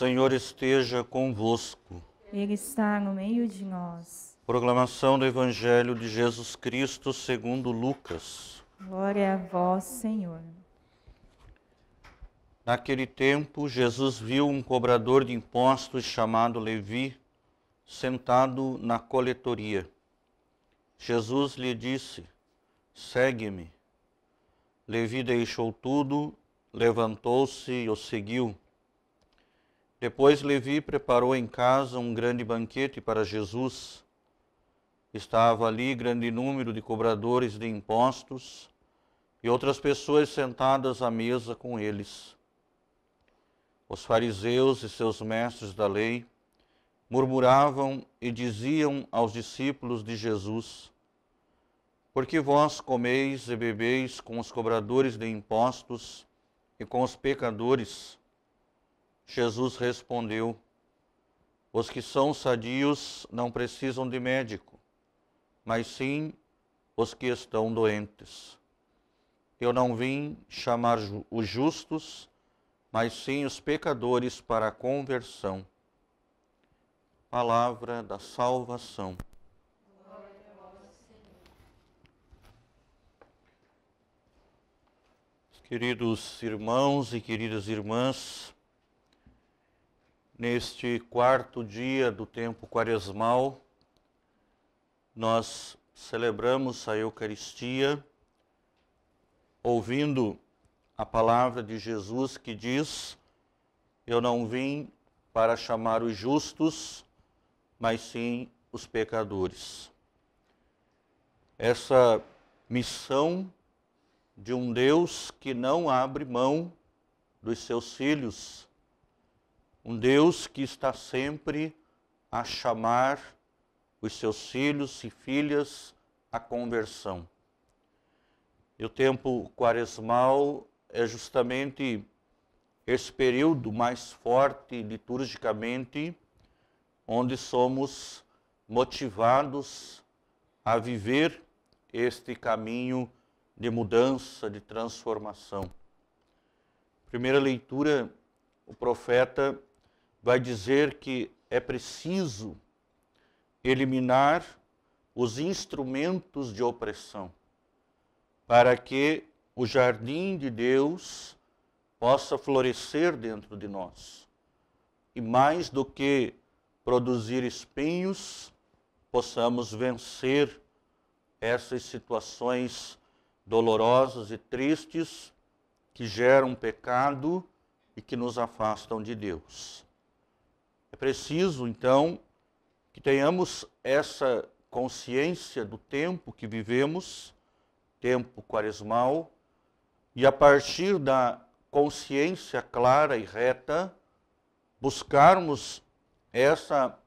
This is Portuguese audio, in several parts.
Senhor esteja convosco. Ele está no meio de nós. Proclamação do Evangelho de Jesus Cristo segundo Lucas. Glória a vós, Senhor. Naquele tempo, Jesus viu um cobrador de impostos chamado Levi sentado na coletoria. Jesus lhe disse: Segue-me. Levi deixou tudo, levantou-se e o seguiu. Depois Levi preparou em casa um grande banquete para Jesus. Estava ali grande número de cobradores de impostos e outras pessoas sentadas à mesa com eles. Os fariseus e seus mestres da lei murmuravam e diziam aos discípulos de Jesus: Por que vós comeis e bebeis com os cobradores de impostos e com os pecadores? Jesus respondeu: Os que são sadios não precisam de médico, mas sim os que estão doentes. Eu não vim chamar os justos, mas sim os pecadores para a conversão. Palavra da salvação. Queridos irmãos e queridas irmãs, Neste quarto dia do tempo quaresmal, nós celebramos a Eucaristia ouvindo a palavra de Jesus que diz: Eu não vim para chamar os justos, mas sim os pecadores. Essa missão de um Deus que não abre mão dos seus filhos, um Deus que está sempre a chamar os seus filhos e filhas à conversão. E o tempo quaresmal é justamente esse período mais forte liturgicamente, onde somos motivados a viver este caminho de mudança, de transformação. Primeira leitura, o profeta vai dizer que é preciso eliminar os instrumentos de opressão, para que o jardim de Deus possa florescer dentro de nós. E mais do que produzir espinhos, possamos vencer essas situações dolorosas e tristes que geram pecado e que nos afastam de Deus. É preciso, então, que tenhamos essa consciência do tempo que vivemos, tempo quaresmal, e a partir da consciência clara e reta, buscarmos essa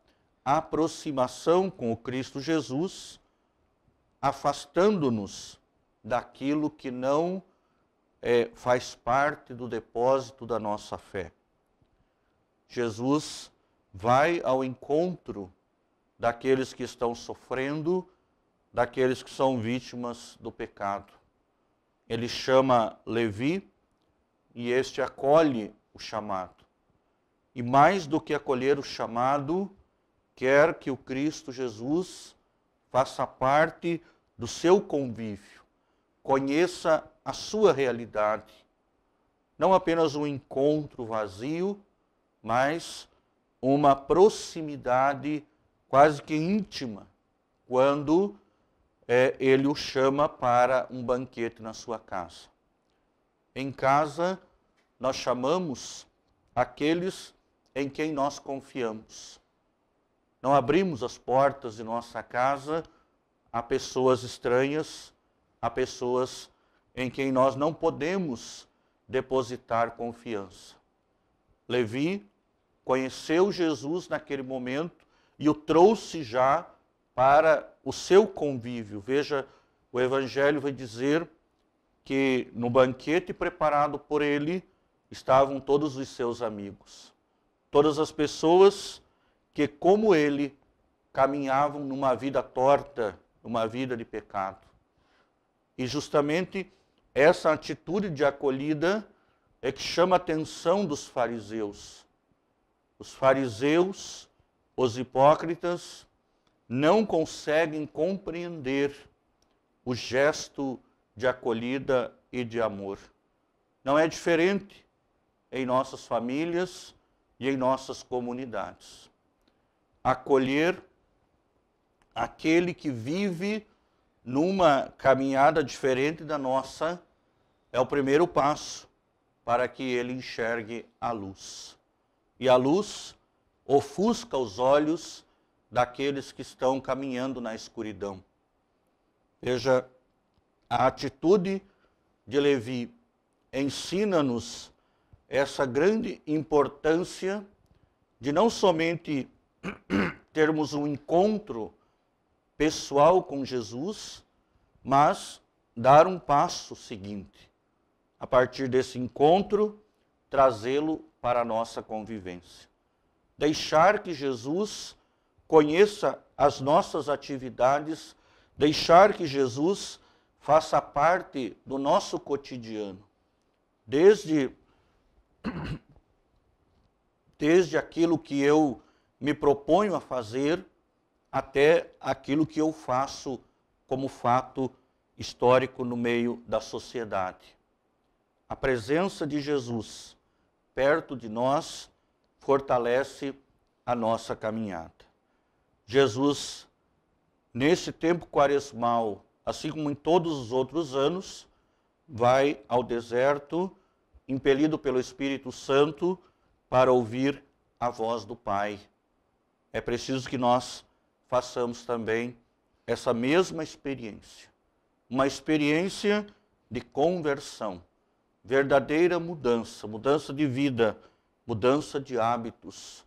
aproximação com o Cristo Jesus, afastando-nos daquilo que não é, faz parte do depósito da nossa fé. Jesus vai ao encontro daqueles que estão sofrendo, daqueles que são vítimas do pecado. Ele chama Levi e este acolhe o chamado. E mais do que acolher o chamado, quer que o Cristo Jesus faça parte do seu convívio, conheça a sua realidade. Não apenas um encontro vazio, mas uma proximidade quase que íntima quando é, ele o chama para um banquete na sua casa. Em casa, nós chamamos aqueles em quem nós confiamos. Não abrimos as portas de nossa casa a pessoas estranhas, a pessoas em quem nós não podemos depositar confiança. Levi conheceu Jesus naquele momento e o trouxe já para o seu convívio. Veja, o Evangelho vai dizer que no banquete preparado por ele estavam todos os seus amigos, todas as pessoas que, como ele, caminhavam numa vida torta, numa vida de pecado. E justamente essa atitude de acolhida é que chama a atenção dos fariseus os fariseus, os hipócritas, não conseguem compreender o gesto de acolhida e de amor. Não é diferente em nossas famílias e em nossas comunidades. Acolher aquele que vive numa caminhada diferente da nossa é o primeiro passo para que ele enxergue a luz e a luz ofusca os olhos daqueles que estão caminhando na escuridão. Veja, a atitude de Levi ensina-nos essa grande importância de não somente termos um encontro pessoal com Jesus, mas dar um passo seguinte. A partir desse encontro, trazê-lo para a nossa convivência. Deixar que Jesus conheça as nossas atividades, deixar que Jesus faça parte do nosso cotidiano. Desde desde aquilo que eu me proponho a fazer até aquilo que eu faço como fato histórico no meio da sociedade. A presença de Jesus perto de nós fortalece a nossa caminhada. Jesus, nesse tempo quaresmal, assim como em todos os outros anos, vai ao deserto, impelido pelo Espírito Santo, para ouvir a voz do Pai. É preciso que nós façamos também essa mesma experiência, uma experiência de conversão verdadeira mudança, mudança de vida, mudança de hábitos,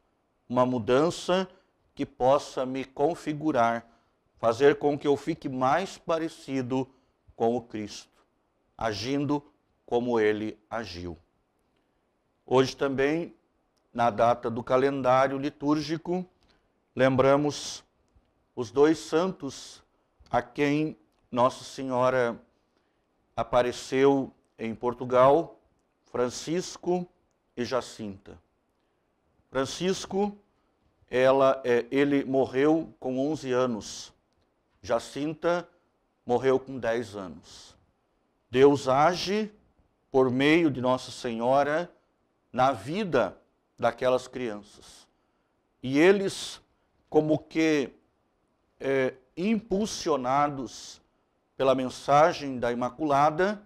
uma mudança que possa me configurar, fazer com que eu fique mais parecido com o Cristo, agindo como ele agiu. Hoje também, na data do calendário litúrgico, lembramos os dois santos a quem Nossa Senhora apareceu em Portugal, Francisco e Jacinta. Francisco, ela, é, ele morreu com 11 anos. Jacinta morreu com 10 anos. Deus age por meio de Nossa Senhora na vida daquelas crianças. E eles, como que é, impulsionados pela mensagem da Imaculada,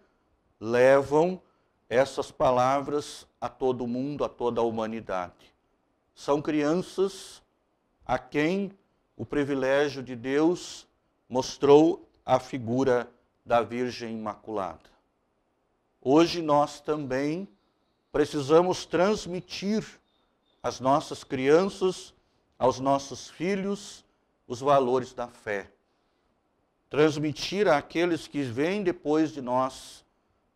levam essas palavras a todo mundo, a toda a humanidade. São crianças a quem o privilégio de Deus mostrou a figura da Virgem Imaculada. Hoje nós também precisamos transmitir às nossas crianças, aos nossos filhos, os valores da fé. Transmitir àqueles que vêm depois de nós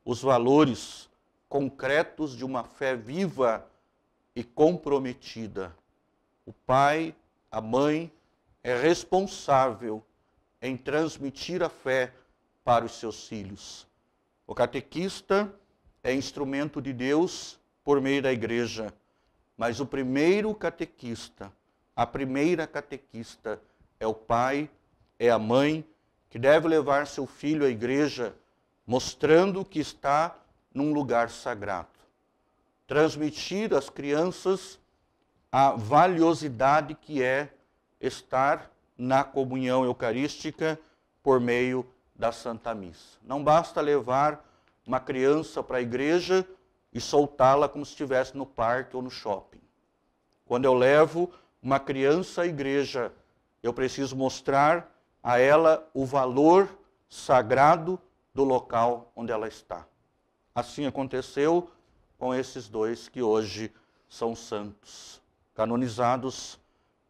os valores concretos de uma fé viva e comprometida. O pai, a mãe, é responsável em transmitir a fé para os seus filhos. O catequista é instrumento de Deus por meio da igreja, mas o primeiro catequista, a primeira catequista é o pai, é a mãe que deve levar seu filho à igreja mostrando que está num lugar sagrado. Transmitir às crianças a valiosidade que é estar na comunhão eucarística por meio da Santa Missa. Não basta levar uma criança para a igreja e soltá-la como se estivesse no parque ou no shopping. Quando eu levo uma criança à igreja, eu preciso mostrar a ela o valor sagrado do local onde ela está. Assim aconteceu com esses dois que hoje são santos, canonizados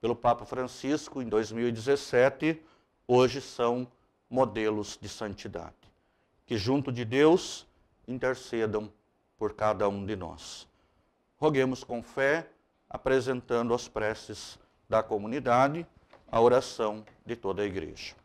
pelo Papa Francisco em 2017, hoje são modelos de santidade, que junto de Deus intercedam por cada um de nós. Roguemos com fé, apresentando as preces da comunidade, a oração de toda a igreja.